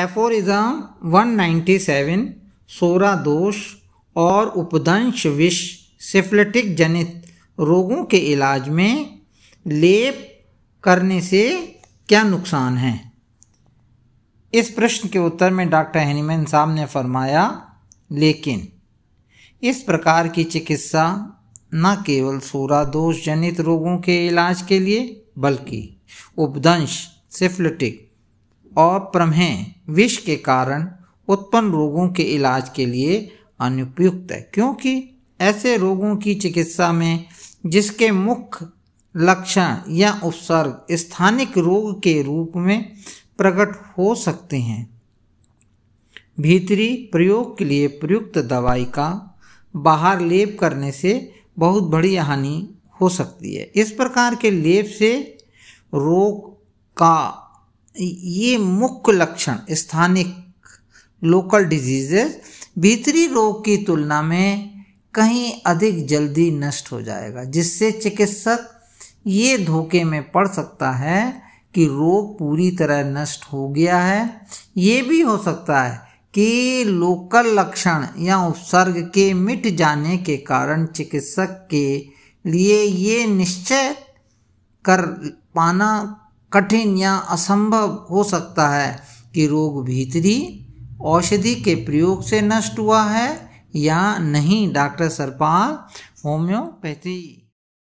aphorism 197 सोरा दोष और उपदंश विष सिफ्लेटिक जनित रोगों के इलाज में लेप करने से क्या नुकसान है इस प्रश्न के उत्तर में डॉक्टर हैनीमैन साहब ने फरमाया लेकिन इस प्रकार की चिकित्सा न केवल दोष जनित रोगों के इलाज के लिए बल्कि उपदंश सिफ्लिटिक और प्रमेह विष के कारण उत्पन्न रोगों के इलाज के लिए अनुपयुक्त है क्योंकि ऐसे रोगों की चिकित्सा में जिसके मुख्य लक्षण या उपसर्ग स्थानिक रोग के रूप में प्रकट हो सकते हैं भीतरी प्रयोग के लिए प्रयुक्त दवाई का बाहर लेप करने से बहुत बड़ी हानि हो सकती है इस प्रकार के लेप से रोग का ये मुख्य लक्षण स्थानिक लोकल डिजीजेज भीतरी रोग की तुलना में कहीं अधिक जल्दी नष्ट हो जाएगा जिससे चिकित्सक ये धोखे में पड़ सकता है कि रोग पूरी तरह नष्ट हो गया है ये भी हो सकता है कि लोकल लक्षण या उपसर्ग के मिट जाने के कारण चिकित्सक के लिए ये निश्चय कर पाना कठिन या असंभव हो सकता है कि रोग भीतरी औषधि के प्रयोग से नष्ट हुआ है या नहीं डॉक्टर सरपाल होम्योपैथी